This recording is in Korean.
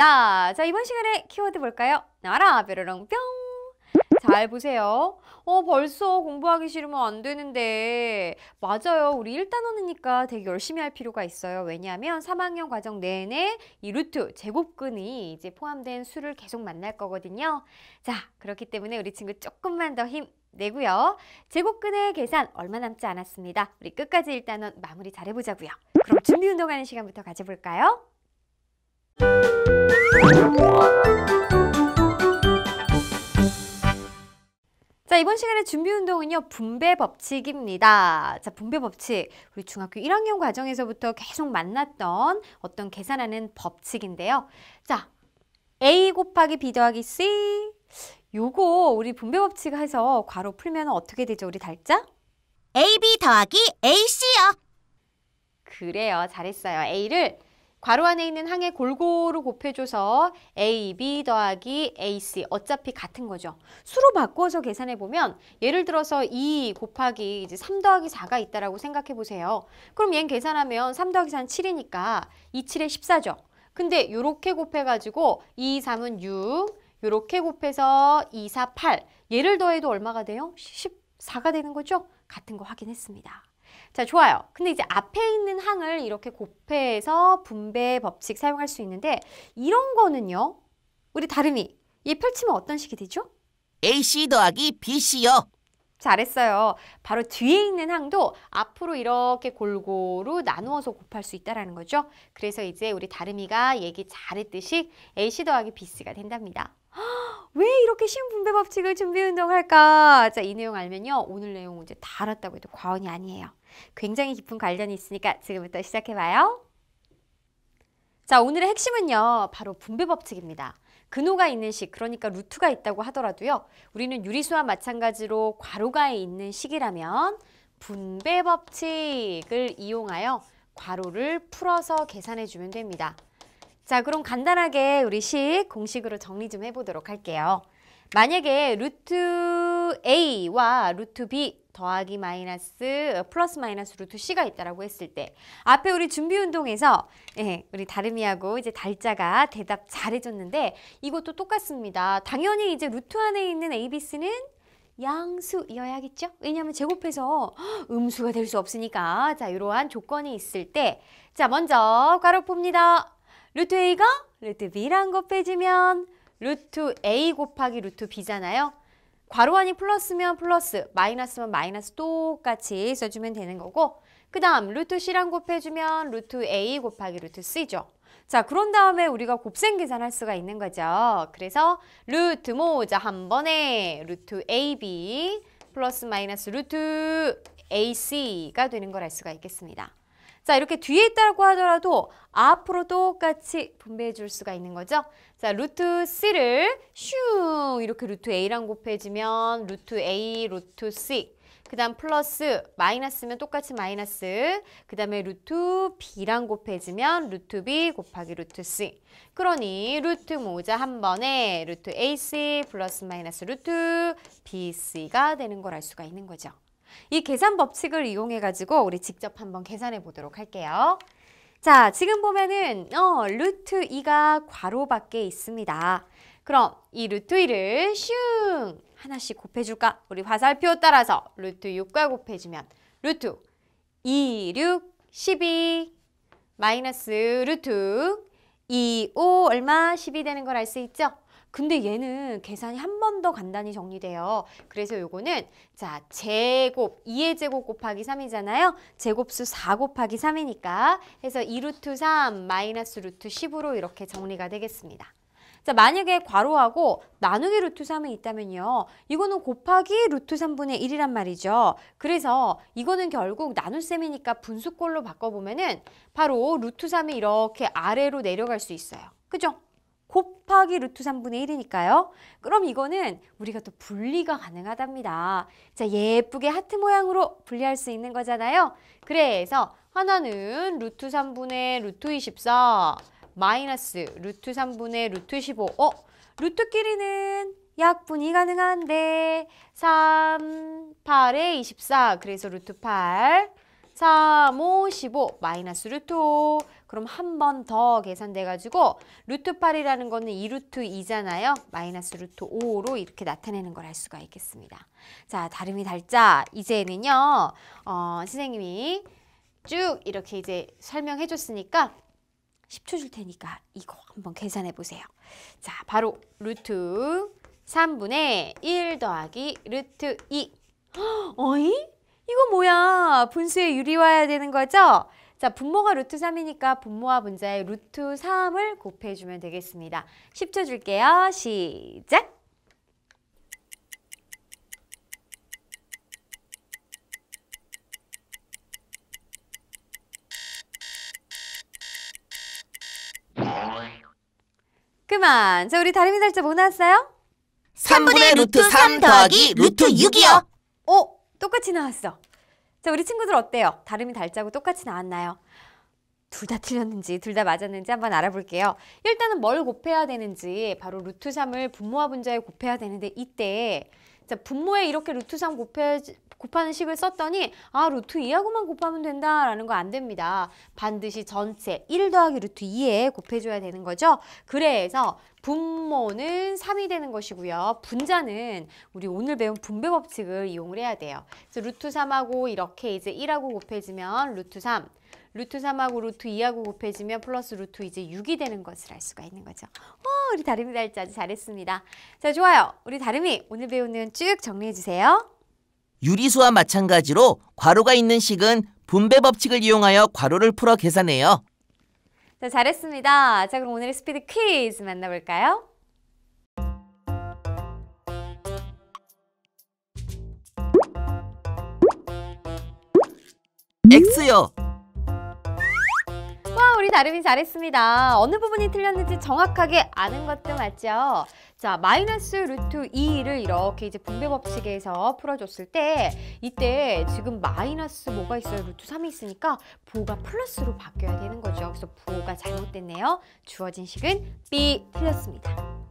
있습니다. 자, 이번 시간에 키워드 볼까요? 나라 뾰로롱 뿅! 잘 보세요. 어, 벌써 공부하기 싫으면 안 되는데. 맞아요. 우리 1단원이니까 되게 열심히 할 필요가 있어요. 왜냐하면 3학년 과정 내내 이 루트, 제곱근이 이제 포함된 수를 계속 만날 거거든요. 자, 그렇기 때문에 우리 친구 조금만 더 힘 내고요. 제곱근의 계산 얼마 남지 않았습니다. 우리 끝까지 일단은 마무리 잘 해보자고요. 그럼 준비 운동하는 시간부터 가져볼까요? 자 이번 시간에 준비 운동은요 분배 법칙입니다. 자 분배 법칙 우리 중학교 1학년 과정에서부터 계속 만났던 어떤 계산하는 법칙인데요. 자 a 곱하기 b 더하기 c 요거 우리 분배 법칙 해서 괄호 풀면 어떻게 되죠 우리 달자? ab 더하기 ac요. 그래요 잘했어요 a를 괄호 안에 있는 항에 골고루 곱해줘서 AB 더하기 AC 어차피 같은 거죠. 수로 바꿔서 계산해 보면 예를 들어서 2 곱하기 이제 3 더하기 4가 있다라고 생각해 보세요. 그럼 얘 계산하면 3 더하기 4는 7이니까 2, 7에 14죠. 근데 요렇게 곱해가지고 2, 3은 6, 요렇게 곱해서 2, 4, 8 얘를 더해도 얼마가 돼요? 14가 되는 거죠? 같은 거 확인했습니다. 자, 좋아요. 근데 이제 앞에 있는 항을 이렇게 곱해서 분배 법칙 사용할 수 있는데 이런 거는요. 우리 다름이 얘 펼치면 어떤 식이 되죠? AC 더하기 BC요. 잘했어요. 바로 뒤에 있는 항도 앞으로 이렇게 골고루 나누어서 곱할 수 있다는 거죠. 그래서 이제 우리 다름이가 얘기 잘했듯이 AC 더하기 BC가 된답니다. 왜 이렇게 신분배 법칙을 준비 운동할까? 자, 이 내용 알면요. 오늘 내용 이제 다 알았다고 해도 과언이 아니에요. 굉장히 깊은 관련이 있으니까 지금부터 시작해봐요. 자, 오늘의 핵심은요. 바로 분배 법칙입니다. 근호가 있는 식, 그러니까 루트가 있다고 하더라도요. 우리는 유리수와 마찬가지로 괄호가 있는 식이라면 분배 법칙을 이용하여 괄호를 풀어서 계산해 주면 됩니다. 자, 그럼 간단하게 우리 식 공식으로 정리 좀 해보도록 할게요. 만약에 루트 A와 루트 B 더하기 마이너스 플러스 마이너스 루트 C가 있다라고 했을 때 앞에 우리 준비 운동에서 예, 우리 다름이하고 이제 달자가 대답 잘해줬는데 이것도 똑같습니다. 당연히 이제 루트 안에 있는 A, B, C는 양수여야겠죠? 왜냐하면 제곱해서 음수가 될 수 없으니까 자 이러한 조건이 있을 때 자 먼저 괄호 봅니다. 루트 A가 루트 B랑 곱해지면 루트 A 곱하기 루트 B잖아요. 괄호 안이 플러스면 플러스, 마이너스면 마이너스 똑같이 써주면 되는 거고 그 다음 루트 C랑 곱해주면 루트 A 곱하기 루트 C죠. 자 그런 다음에 우리가 곱셈 계산할 수가 있는 거죠. 그래서 루트 모자 한 번에 루트 AB 플러스 마이너스 루트 AC가 되는 걸 알 수가 있겠습니다. 자 이렇게 뒤에 있다고 하더라도 앞으로 똑같이 분배해 줄 수가 있는 거죠. 자 루트 C를 슝 이렇게 루트 A랑 곱해지면 루트 A, 루트 C 그 다음 플러스, 마이너스면 똑같이 마이너스 그 다음에 루트 B랑 곱해지면 루트 B 곱하기 루트 C 그러니 루트 모자 한 번에 루트 AC 플러스 마이너스 루트 BC가 되는 걸 알 수가 있는 거죠. 이 계산 법칙을 이용해 가지고 우리 직접 한번 계산해 보도록 할게요. 자, 지금 보면은 어, 루트 2가 괄호 밖에 있습니다. 그럼 이 루트 2를 슝 하나씩 곱해줄까? 우리 화살표 따라서 루트 6과 곱해주면 루트 2, 6, 12 마이너스 루트 2, 5 얼마? 1 2 되는 걸 알 수 있죠? 근데 얘는 계산이 한 번 더 간단히 정리돼요. 그래서 요거는 자 제곱 2의 제곱 곱하기 3이잖아요. 제곱수 4 곱하기 3이니까 해서 2루트 3 마이너스 루트 10으로 이렇게 정리가 되겠습니다. 자 만약에 괄호하고 나누기 루트 3이 있다면요. 이거는 곱하기 루트 3분의 1이란 말이죠. 그래서 이거는 결국 나눗셈이니까 분수꼴로 바꿔보면 은 바로 루트 3이 이렇게 아래로 내려갈 수 있어요. 그죠? 곱하기 루트 3분의 1이니까요. 그럼 이거는 우리가 또 분리가 가능하답니다. 자, 예쁘게 하트 모양으로 분리할 수 있는 거잖아요. 그래서 하나는 루트 3분의 루트 24 마이너스 루트 3분의 루트 15 어? 루트끼리는 약분이 가능한데 3, 8에 24 그래서 루트 8 자, 5, 15 마이너스 루트 5 그럼 한 번 더 계산돼가지고 루트 8이라는 거는 2루트 2잖아요. 마이너스 루트 5로 이렇게 나타내는 걸 알 수가 있겠습니다. 자, 다름이 달자. 이제는요. 어, 선생님이 쭉 이렇게 이제 설명해 줬으니까 10초 줄 테니까 이거 한번 계산해 보세요. 자, 바로 루트 3분의 1 더하기 루트 2. 어이? 이거 뭐야? 분수에 유리화해야 되는 거죠? 자, 분모가 루트 3이니까 분모와 분자의 루트 3을 곱해주면 되겠습니다. 10초 줄게요. 시작! 그만! 자, 우리 다리미 살짝 뭐 나왔어요? 3분의 루트 3 더하기 루트 6이요. 어? 똑같이 나왔어. 자, 우리 친구들 어때요? 다름이 달자고 똑같이 나왔나요? 둘 다 틀렸는지 둘 다 맞았는지 한번 알아볼게요. 일단은 뭘 곱해야 되는지 바로 루트 3을 분모와 분자에 곱해야 되는데 이때 자, 분모에 이렇게 루트 3 곱해, 곱하는 식을 썼더니 아 루트 2하고만 곱하면 된다라는 거 안 됩니다. 반드시 전체 1 더하기 루트 2에 곱해줘야 되는 거죠. 그래서 분모는 3이 되는 것이고요. 분자는 우리 오늘 배운 분배 법칙을 이용을 해야 돼요. 그래서 루트 3하고 이렇게 이제 1하고 곱해지면 루트 3, 루트 3하고 루트 2하고 곱해지면 플러스 루트 이제 6이 되는 것을 알 수가 있는 거죠. 어, 우리 다름이 날짜 아주 잘했습니다. 자, 좋아요. 우리 다름이 오늘 배우는 쭉 정리해주세요. 유리수와 마찬가지로 괄호가 있는 식은 분배 법칙을 이용하여 괄호를 풀어 계산해요. 자, 잘했습니다. 자, 그럼 오늘의 스피드 퀴즈 만나볼까요? X요. 와, 우리 다름이 잘했습니다. 어느 부분이 틀렸는지 정확하게 아는 것도 맞죠? 자, 마이너스 루트 2를 이렇게 이제 분배 법칙에서 풀어줬을 때 이때 지금 마이너스 뭐가 있어요? 루트 3이 있으니까 부호가 플러스로 바뀌어야 되는 거죠. 그래서 부호가 잘못됐네요. 주어진 식은 B 틀렸습니다.